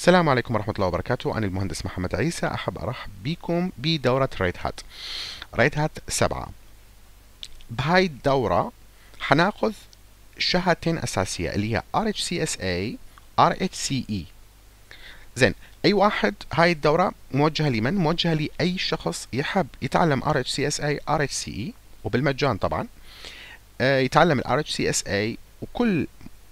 السلام عليكم ورحمة الله وبركاته أنا المهندس محمد عيسى أحب أرحب بكم بدورة ريت هات ريت هات سبعة بهاي الدورة حناخذ شهادتين أساسية اللي هي RHCSA RHCE زين أي واحد هاي الدورة موجهة لمن؟ موجهة لأي شخص يحب يتعلم RHCSA RHCE وبالمجان طبعا آه، يتعلم ال RHCSA وكل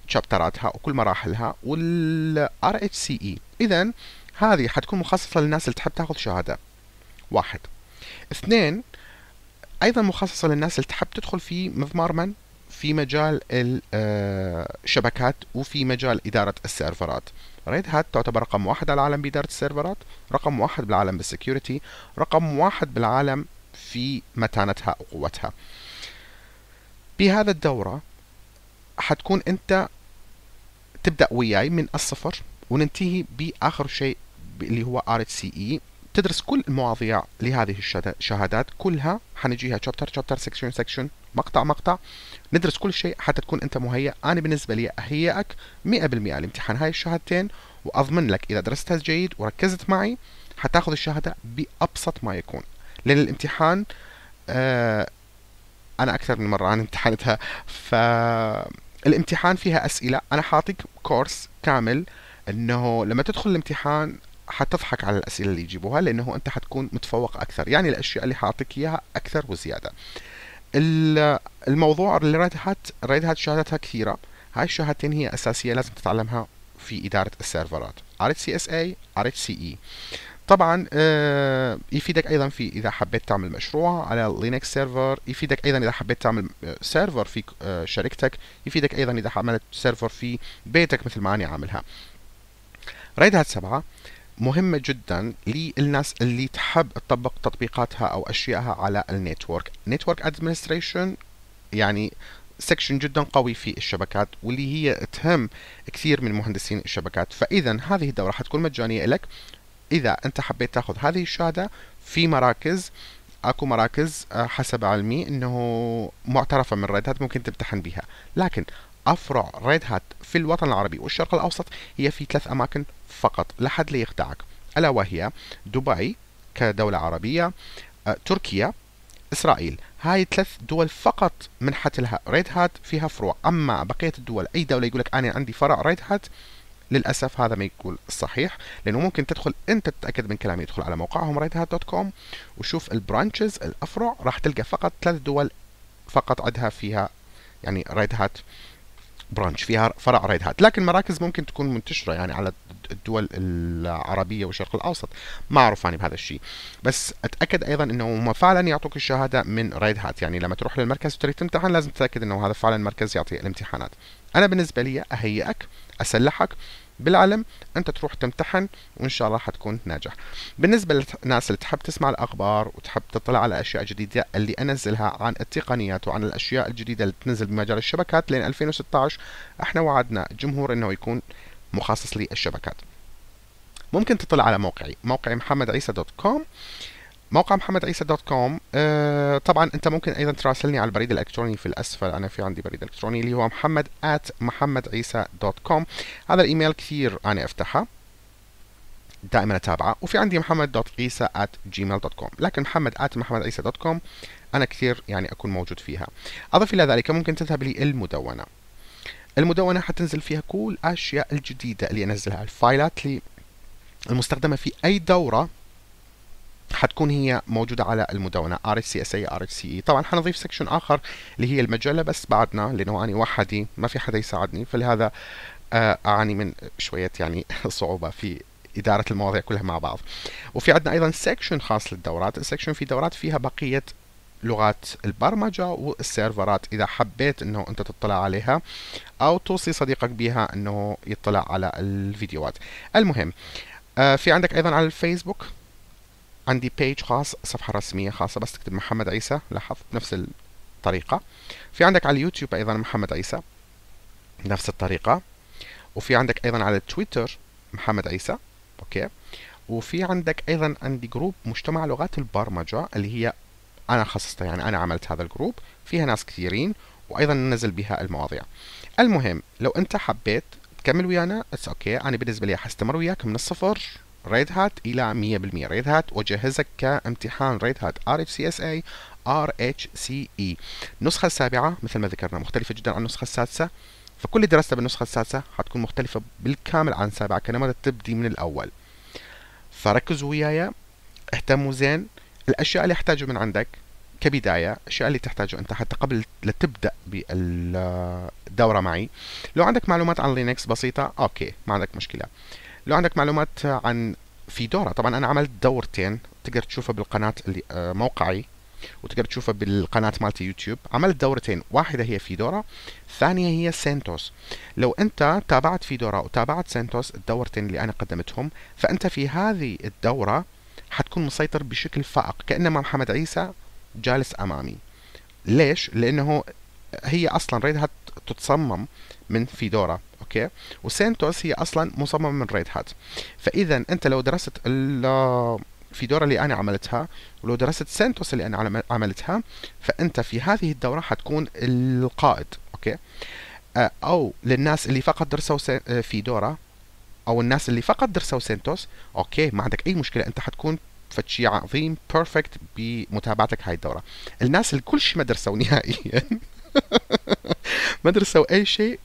شابتراتها وكل مراحلها والار اتش سي اي e. اذا هذه حتكون مخصصه للناس اللي تحب تاخذ شهاده واحد اثنين ايضا مخصصه للناس اللي تحب تدخل في مضمار من في مجال الشبكات آه، وفي مجال اداره السيرفرات ريد هات تعتبر رقم واحد على العالم بإدارة السيرفرات رقم واحد بالعالم بالسكيورتي رقم واحد بالعالم في متانتها وقوتها بهذا الدورة حتكون أنت تبدا وياي من الصفر وننتهي باخر شيء اللي هو ار اتش سي اي تدرس كل المواضيع لهذه الشهادات كلها حنجيها شابتر شابتر سكشن سكشن مقطع مقطع ندرس كل شيء حتى تكون انت مهيئ انا بالنسبه لي اهيئك 100% لامتحان هاي الشهادتين واضمن لك اذا درستها جيد وركزت معي حتاخذ الشهاده بابسط ما يكون لان الامتحان آه انا اكثر من مره انا امتحنتها ف الامتحان فيها أسئلة أنا حاطك كورس كامل أنه لما تدخل الامتحان حتضحك على الأسئلة اللي يجيبوها لأنه أنت حتكون متفوق أكثر يعني الأشياء اللي حاطك إياها أكثر وزيادة الموضوع اللي ريدهات هات شهاداتها كثيرة هاي الشهادتين هي أساسية لازم تتعلمها في إدارة السيرفرات RHCSA RHCE طبعا آه، يفيدك ايضا في اذا حبيت تعمل مشروع على لينكس سيرفر يفيدك ايضا اذا حبيت تعمل سيرفر آه، في آه، شركتك يفيدك ايضا اذا عملت سيرفر في بيتك مثل ما انا عاملها ريد هات 7 مهمة جدا للناس اللي تحب تطبق تطبيقاتها أو أشيائها على النيتورك نيتورك أدمنستريشن يعني سكشن جدا قوي في الشبكات واللي هي تهم كثير من مهندسين الشبكات فإذا هذه الدورة حتكون مجانية لك إذا أنت حبيت تاخذ هذه الشهادة في مراكز اكو مراكز آه، حسب علمي انه معترفه من ريد هات ممكن تمتحن بها لكن افرع ريد هات في الوطن العربي والشرق الاوسط هي في ثلاث اماكن فقط لحد حد ليخدعك الا وهي دبي كدوله عربيه آه، تركيا اسرائيل هاي ثلاث دول فقط منحت لها ريد هات فيها فروع اما بقيه الدول اي دوله يقول لك انا عندي فرع ريد هات للاسف هذا ما يكون الصحيح لانه ممكن تدخل انت تتاكد من كلامي تدخل على موقعهم ريتهات دوت كوم وشوف البرانشز الافرع راح تلقى فقط ثلاث دول فقط عندها فيها يعني ريد هات برانش فيها فرع ريد هات لكن مراكز ممكن تكون منتشره يعني على الدول العربيه والشرق الاوسط ما اعرف يعني بهذا الشيء بس اتاكد ايضا انه هم فعلا يعطوك الشهاده من ريد هات يعني لما تروح للمركز وتريد تمتحن لازم تتاكد انه هذا فعلا مركز يعطي الامتحانات انا بالنسبه لي اهيئك اسلحك بالعلم انت تروح تمتحن وان شاء الله حتكون ناجح بالنسبه للناس اللي تحب تسمع الاخبار وتحب تطلع على اشياء جديده اللي انزلها عن التقنيات وعن الاشياء الجديده اللي تنزل بمجال الشبكات لين 2016 احنا وعدنا الجمهور انه يكون مخصص للشبكات ممكن تطلع على موقعي موقعي محمد عيسى دوت كوم موقع محمد عيسى دوت كوم آه طبعا انت ممكن ايضا تراسلني على البريد الالكتروني في الاسفل انا في عندي بريد الكتروني اللي هو محمد at محمد عيسى دوت كوم هذا الايميل كثير انا افتحه دائما اتابعه وفي عندي محمد دوت عيسى at جيميل دوت كوم لكن محمد at محمد عيسى دوت كوم انا كثير يعني اكون موجود فيها اضف الى ذلك ممكن تذهب لي المدونه المدونه حتنزل فيها كل الاشياء الجديده اللي انزلها الفايلات اللي المستخدمه في اي دوره حتكون هي موجودة على المدونة RHCSA RHCE طبعا حنضيف سكشن آخر اللي هي المجلة بس بعدنا لأنه أنا وحدي ما في حدا يساعدني فلهذا آه، أعاني من شوية يعني صعوبة في إدارة المواضيع كلها مع بعض وفي عندنا أيضا سكشن خاص للدورات السكشن في دورات فيها بقية لغات البرمجة والسيرفرات إذا حبيت أنه أنت تطلع عليها أو توصي صديقك بها أنه يطلع على الفيديوهات المهم آه، في عندك أيضا على الفيسبوك عندي بيج خاص صفحة رسمية خاصة بس تكتب محمد عيسى لاحظ بنفس الطريقة في عندك على اليوتيوب أيضا محمد عيسى نفس الطريقة وفي عندك أيضا على تويتر محمد عيسى أوكي وفي عندك أيضا عندي جروب مجتمع لغات البرمجة اللي هي أنا خصصتها يعني أنا عملت هذا الجروب فيها ناس كثيرين وأيضا ننزل بها المواضيع المهم لو أنت حبيت تكمل ويانا اتس اوكي انا بالنسبه لي حستمر وياك من الصفر ريد هات الى 100% ريد هات واجهزك كامتحان ريد هات ار اتش سي اس اي ار اتش سي اي النسخه السابعه مثل ما ذكرنا مختلفه جدا عن النسخه السادسه فكل دراستها بالنسخه السادسه حتكون مختلفه بالكامل عن السابعه كانما تبدي من الاول فركزوا وياي اهتموا زين الاشياء اللي احتاجها من عندك كبداية الأشياء اللي تحتاجه أنت حتى قبل لتبدأ بالدورة معي لو عندك معلومات عن لينكس بسيطة أوكي ما عندك مشكلة لو عندك معلومات عن فيدورا طبعا انا عملت دورتين تقدر تشوفها بالقناه اللي آه، موقعي وتقدر تشوفها بالقناه مالتي يوتيوب عملت دورتين واحده هي فيدورا الثانيه هي سنتوس لو انت تابعت فيدورا وتابعت سنتوس الدورتين اللي انا قدمتهم فانت في هذه الدوره حتكون مسيطر بشكل فائق كانما محمد عيسى جالس امامي ليش لانه هي اصلا ريدها تتصمم من فيدورا اوكي وسنتوس هي اصلا مصممه من ريد هات فاذا انت لو درست في دورة اللي انا عملتها ولو درست سنتوس اللي انا عملتها فانت في هذه الدوره حتكون القائد اوكي آه، او للناس اللي فقط درسوا آه، في دورة او الناس اللي فقط درسوا سنتوس اوكي ما عندك اي مشكله انت حتكون فد شيء عظيم بيرفكت بمتابعتك هاي الدوره الناس اللي كل شيء ما درسوا نهائيا ما درسوا اي شيء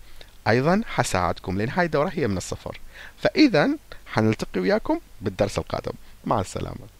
أيضا حساعدكم لأن هاي الدورة هي من الصفر فإذا حنلتقي وياكم بالدرس القادم مع السلامة